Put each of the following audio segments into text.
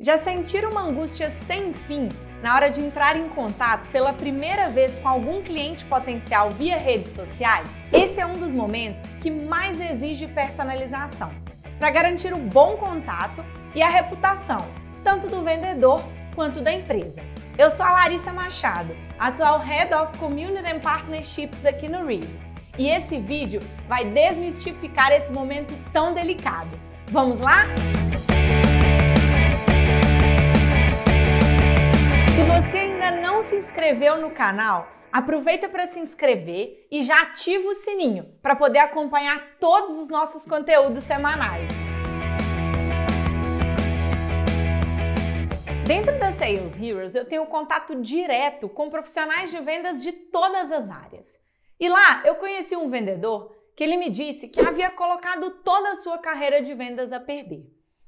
Já sentiram uma angústia sem fim na hora de entrar em contato pela primeira vez com algum cliente potencial via redes sociais? Esse é um dos momentos que mais exige personalização para garantir o um bom contato e a reputação, tanto do vendedor quanto da empresa. Eu sou a Larissa Machado, atual Head of Community and Partnerships aqui no Rio. E esse vídeo vai desmistificar esse momento tão delicado. Vamos lá? Música ainda não se inscreveu no canal, aproveita para se inscrever e já ativa o sininho para poder acompanhar todos os nossos conteúdos semanais. Dentro da Sales Heroes, eu tenho contato direto com profissionais de vendas de todas as áreas. E lá eu conheci um vendedor que ele me disse que havia colocado toda a sua carreira de vendas a perder.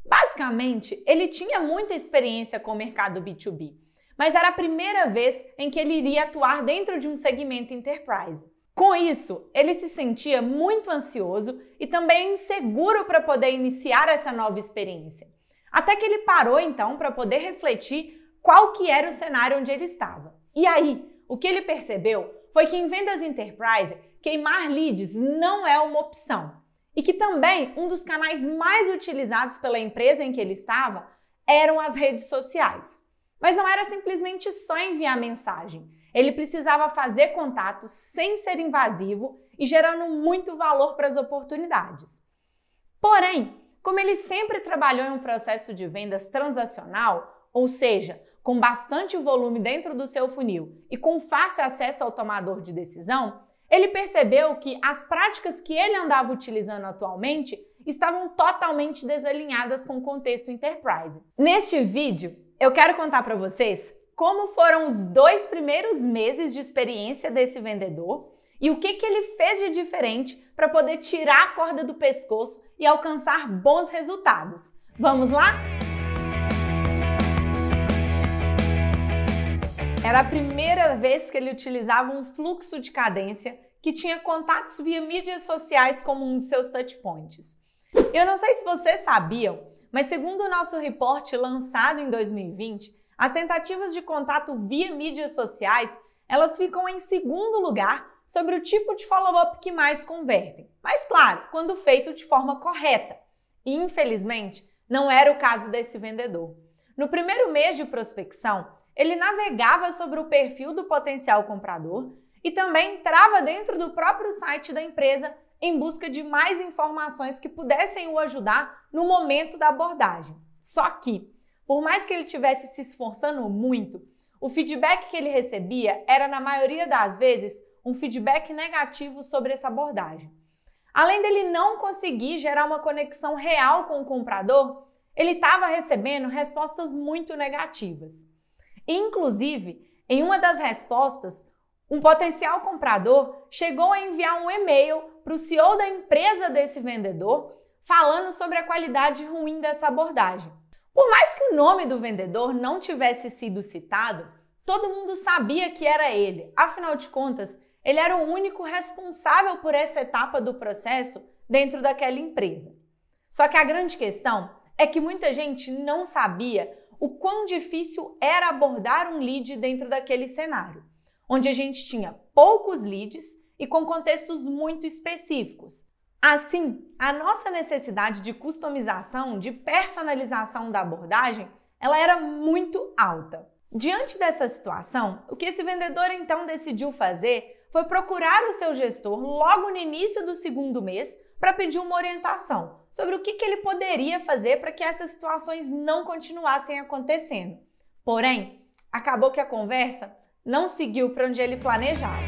Basicamente, ele tinha muita experiência com o mercado B2B, mas era a primeira vez em que ele iria atuar dentro de um segmento enterprise. Com isso, ele se sentia muito ansioso e também inseguro para poder iniciar essa nova experiência. Até que ele parou então para poder refletir qual que era o cenário onde ele estava. E aí, o que ele percebeu foi que em vendas enterprise, queimar leads não é uma opção. E que também um dos canais mais utilizados pela empresa em que ele estava eram as redes sociais. Mas não era simplesmente só enviar mensagem. Ele precisava fazer contato sem ser invasivo e gerando muito valor para as oportunidades. Porém, como ele sempre trabalhou em um processo de vendas transacional, ou seja, com bastante volume dentro do seu funil e com fácil acesso ao tomador de decisão, ele percebeu que as práticas que ele andava utilizando atualmente estavam totalmente desalinhadas com o contexto enterprise. Neste vídeo, eu quero contar para vocês como foram os dois primeiros meses de experiência desse vendedor e o que, que ele fez de diferente para poder tirar a corda do pescoço e alcançar bons resultados. Vamos lá? Era a primeira vez que ele utilizava um fluxo de cadência que tinha contatos via mídias sociais como um de seus touchpoints. Eu não sei se vocês sabiam, mas segundo o nosso reporte lançado em 2020, as tentativas de contato via mídias sociais, elas ficam em segundo lugar sobre o tipo de follow-up que mais convertem. Mas claro, quando feito de forma correta. E infelizmente, não era o caso desse vendedor. No primeiro mês de prospecção, ele navegava sobre o perfil do potencial comprador e também entrava dentro do próprio site da empresa em busca de mais informações que pudessem o ajudar no momento da abordagem. Só que, por mais que ele tivesse se esforçando muito, o feedback que ele recebia era, na maioria das vezes, um feedback negativo sobre essa abordagem. Além dele não conseguir gerar uma conexão real com o comprador, ele estava recebendo respostas muito negativas. Inclusive, em uma das respostas, um potencial comprador chegou a enviar um e-mail para o CEO da empresa desse vendedor falando sobre a qualidade ruim dessa abordagem. Por mais que o nome do vendedor não tivesse sido citado, todo mundo sabia que era ele. Afinal de contas, ele era o único responsável por essa etapa do processo dentro daquela empresa. Só que a grande questão é que muita gente não sabia o quão difícil era abordar um lead dentro daquele cenário onde a gente tinha poucos leads e com contextos muito específicos. Assim, a nossa necessidade de customização, de personalização da abordagem, ela era muito alta. Diante dessa situação, o que esse vendedor então decidiu fazer foi procurar o seu gestor logo no início do segundo mês para pedir uma orientação sobre o que, que ele poderia fazer para que essas situações não continuassem acontecendo. Porém, acabou que a conversa não seguiu para onde ele planejava.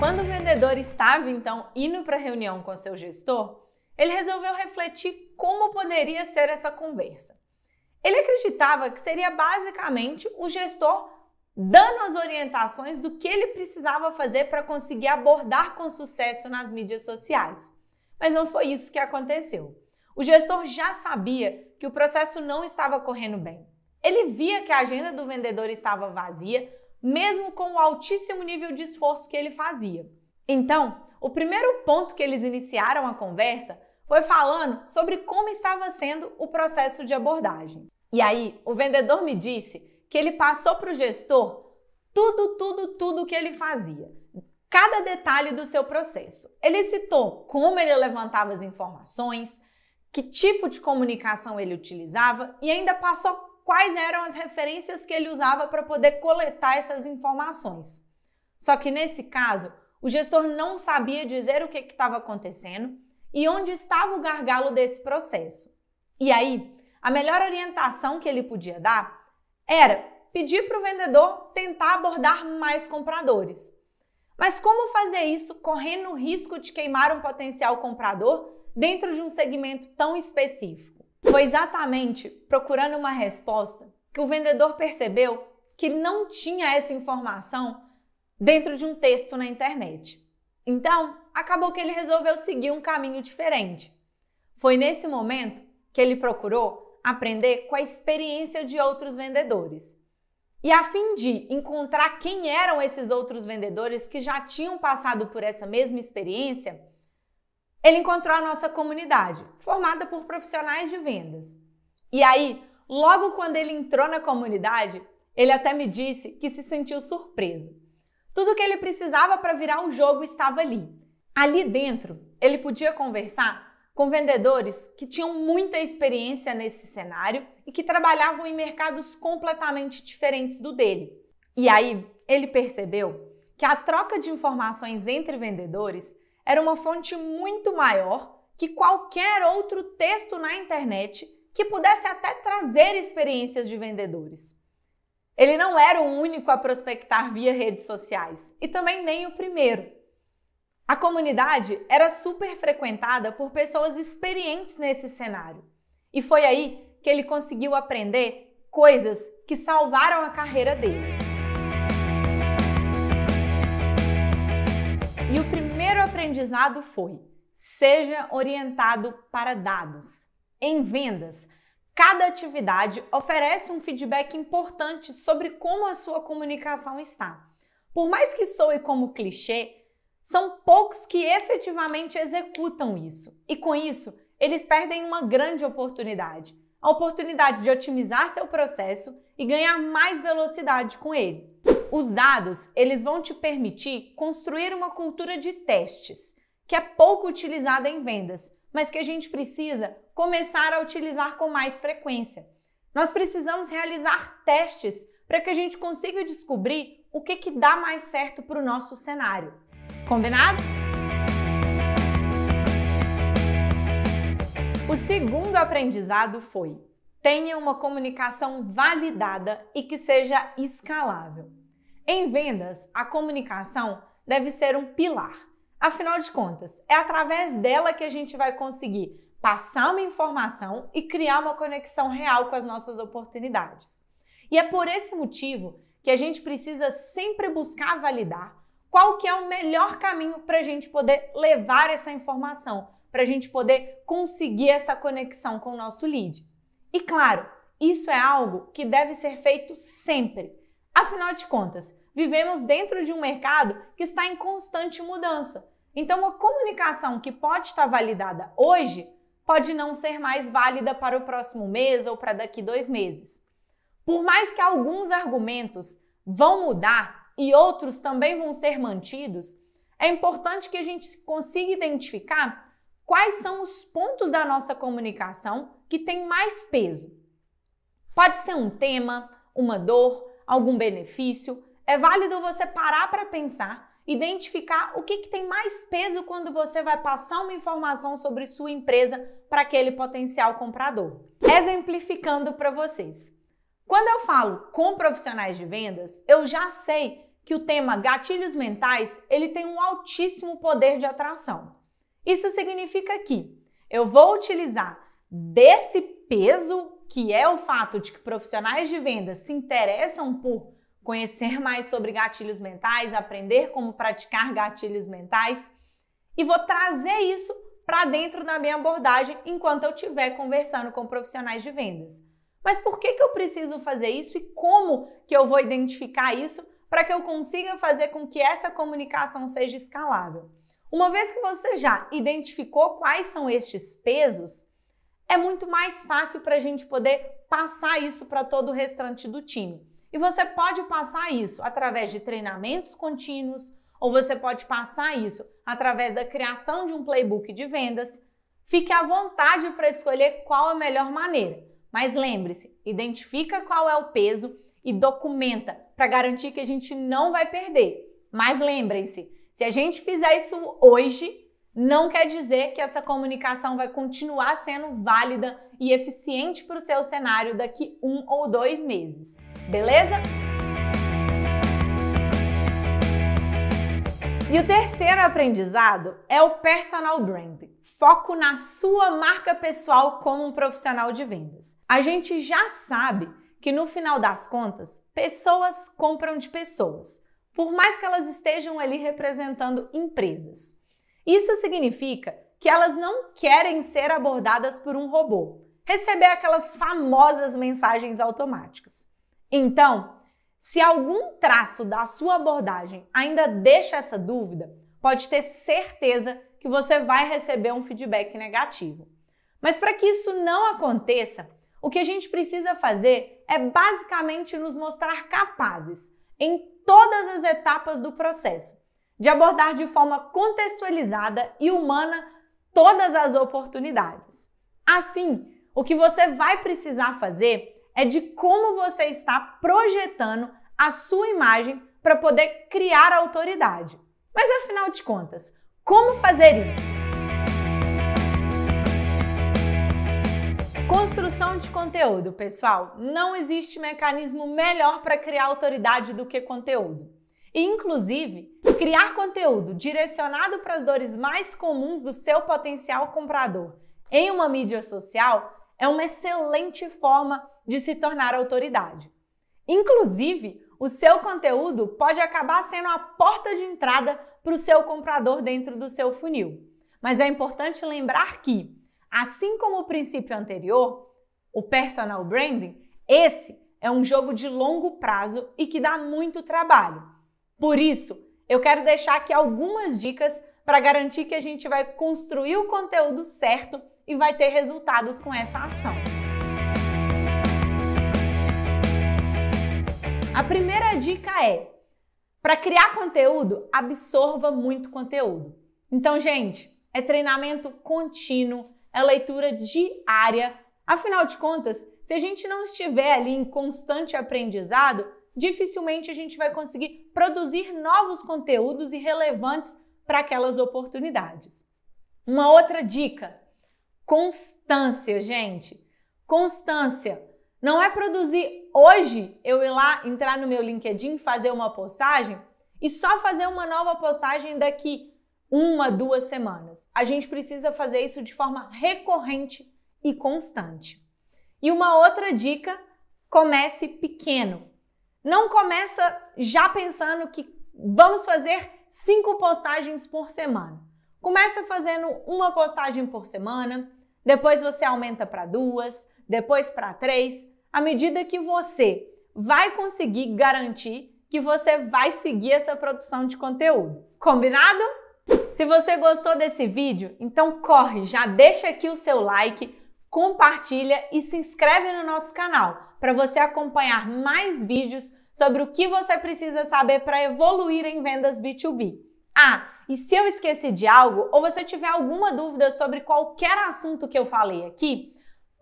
Quando o vendedor estava então indo para a reunião com seu gestor, ele resolveu refletir como poderia ser essa conversa. Ele acreditava que seria basicamente o gestor dando as orientações do que ele precisava fazer para conseguir abordar com sucesso nas mídias sociais. Mas não foi isso que aconteceu. O gestor já sabia que o processo não estava correndo bem. Ele via que a agenda do vendedor estava vazia, mesmo com o altíssimo nível de esforço que ele fazia. Então, o primeiro ponto que eles iniciaram a conversa foi falando sobre como estava sendo o processo de abordagem. E aí, o vendedor me disse que ele passou para o gestor tudo, tudo, tudo que ele fazia, cada detalhe do seu processo. Ele citou como ele levantava as informações, que tipo de comunicação ele utilizava e ainda passou quais eram as referências que ele usava para poder coletar essas informações. Só que nesse caso, o gestor não sabia dizer o que estava acontecendo e onde estava o gargalo desse processo. E aí, a melhor orientação que ele podia dar era pedir para o vendedor tentar abordar mais compradores. Mas como fazer isso correndo o risco de queimar um potencial comprador dentro de um segmento tão específico? Foi exatamente procurando uma resposta que o vendedor percebeu que não tinha essa informação dentro de um texto na internet. Então, acabou que ele resolveu seguir um caminho diferente. Foi nesse momento que ele procurou aprender com a experiência de outros vendedores. E a fim de encontrar quem eram esses outros vendedores que já tinham passado por essa mesma experiência, ele encontrou a nossa comunidade, formada por profissionais de vendas. E aí, logo quando ele entrou na comunidade, ele até me disse que se sentiu surpreso. Tudo que ele precisava para virar o jogo estava ali. Ali dentro, ele podia conversar com vendedores que tinham muita experiência nesse cenário e que trabalhavam em mercados completamente diferentes do dele. E aí, ele percebeu que a troca de informações entre vendedores era uma fonte muito maior que qualquer outro texto na internet que pudesse até trazer experiências de vendedores. Ele não era o único a prospectar via redes sociais e também nem o primeiro. A comunidade era super frequentada por pessoas experientes nesse cenário. E foi aí que ele conseguiu aprender coisas que salvaram a carreira dele. aprendizado foi: seja orientado para dados. Em vendas, cada atividade oferece um feedback importante sobre como a sua comunicação está. Por mais que soe como clichê, são poucos que efetivamente executam isso. E com isso, eles perdem uma grande oportunidade a oportunidade de otimizar seu processo e ganhar mais velocidade com ele. Os dados, eles vão te permitir construir uma cultura de testes, que é pouco utilizada em vendas, mas que a gente precisa começar a utilizar com mais frequência. Nós precisamos realizar testes para que a gente consiga descobrir o que, que dá mais certo para o nosso cenário. Combinado? O segundo aprendizado foi: tenha uma comunicação validada e que seja escalável. Em vendas, a comunicação deve ser um pilar. Afinal de contas, é através dela que a gente vai conseguir passar uma informação e criar uma conexão real com as nossas oportunidades. E é por esse motivo que a gente precisa sempre buscar validar qual que é o melhor caminho para a gente poder levar essa informação, para a gente poder conseguir essa conexão com o nosso lead. E claro, isso é algo que deve ser feito sempre. Afinal de contas, vivemos dentro de um mercado que está em constante mudança. Então, uma comunicação que pode estar validada hoje pode não ser mais válida para o próximo mês ou para daqui dois meses. Por mais que alguns argumentos vão mudar e outros também vão ser mantidos, é importante que a gente consiga identificar quais são os pontos da nossa comunicação que têm mais peso. Pode ser um tema, uma dor, algum benefício, é válido você parar para pensar, identificar o que, que tem mais peso quando você vai passar uma informação sobre sua empresa para aquele potencial comprador. Exemplificando para vocês. Quando eu falo com profissionais de vendas, eu já sei que o tema gatilhos mentais, ele tem um altíssimo poder de atração. Isso significa que eu vou utilizar desse peso que é o fato de que profissionais de vendas se interessam por conhecer mais sobre gatilhos mentais, aprender como praticar gatilhos mentais e vou trazer isso para dentro da minha abordagem enquanto eu estiver conversando com profissionais de vendas. Mas por que, que eu preciso fazer isso e como que eu vou identificar isso para que eu consiga fazer com que essa comunicação seja escalável? Uma vez que você já identificou quais são estes pesos, é muito mais fácil para a gente poder passar isso para todo o restante do time. E você pode passar isso através de treinamentos contínuos, ou você pode passar isso através da criação de um playbook de vendas. Fique à vontade para escolher qual é a melhor maneira. Mas lembre-se, identifica qual é o peso e documenta para garantir que a gente não vai perder. Mas lembrem-se, se a gente fizer isso hoje, não quer dizer que essa comunicação vai continuar sendo válida e eficiente para o seu cenário daqui um ou dois meses. Beleza? E o terceiro aprendizado é o personal branding. Foco na sua marca pessoal como um profissional de vendas. A gente já sabe que no final das contas, pessoas compram de pessoas, por mais que elas estejam ali representando empresas. Isso significa que elas não querem ser abordadas por um robô, receber aquelas famosas mensagens automáticas. Então, se algum traço da sua abordagem ainda deixa essa dúvida, pode ter certeza que você vai receber um feedback negativo. Mas para que isso não aconteça, o que a gente precisa fazer é basicamente nos mostrar capazes em todas as etapas do processo, de abordar de forma contextualizada e humana todas as oportunidades. Assim, o que você vai precisar fazer é de como você está projetando a sua imagem para poder criar autoridade. Mas afinal de contas, como fazer isso? Construção de conteúdo, pessoal, não existe mecanismo melhor para criar autoridade do que conteúdo. E, inclusive, criar conteúdo direcionado para as dores mais comuns do seu potencial comprador em uma mídia social é uma excelente forma de se tornar autoridade. Inclusive, o seu conteúdo pode acabar sendo a porta de entrada para o seu comprador dentro do seu funil. Mas é importante lembrar que, assim como o princípio anterior, o personal branding, esse é um jogo de longo prazo e que dá muito trabalho. Por isso, eu quero deixar aqui algumas dicas para garantir que a gente vai construir o conteúdo certo e vai ter resultados com essa ação. A primeira dica é: para criar conteúdo, absorva muito conteúdo. Então, gente, é treinamento contínuo, é leitura diária. Afinal de contas, se a gente não estiver ali em constante aprendizado, dificilmente a gente vai conseguir produzir novos conteúdos e relevantes para aquelas oportunidades. Uma outra dica: constância, gente. Constância. Não é produzir hoje eu ir lá entrar no meu LinkedIn, fazer uma postagem e só fazer uma nova postagem daqui uma, duas semanas. A gente precisa fazer isso de forma recorrente e constante. E uma outra dica, comece pequeno. Não começa já pensando que vamos fazer cinco postagens por semana. Começa fazendo uma postagem por semana, depois você aumenta para duas, depois para três, à medida que você vai conseguir garantir que você vai seguir essa produção de conteúdo. Combinado? Se você gostou desse vídeo, então corre, já deixa aqui o seu like, compartilha e se inscreve no nosso canal para você acompanhar mais vídeos sobre o que você precisa saber para evoluir em vendas B2B. Ah, e se eu esqueci de algo ou você tiver alguma dúvida sobre qualquer assunto que eu falei aqui,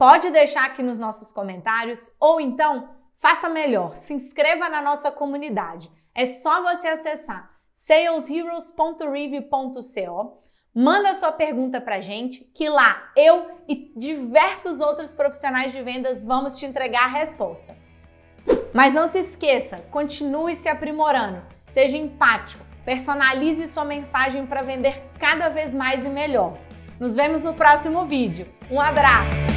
pode deixar aqui nos nossos comentários ou então faça melhor, se inscreva na nossa comunidade. É só você acessar salesheroes.rive.co. Manda sua pergunta pra gente, que lá eu e diversos outros profissionais de vendas vamos te entregar a resposta. Mas não se esqueça, continue se aprimorando, seja empático, personalize sua mensagem para vender cada vez mais e melhor. Nos vemos no próximo vídeo. Um abraço!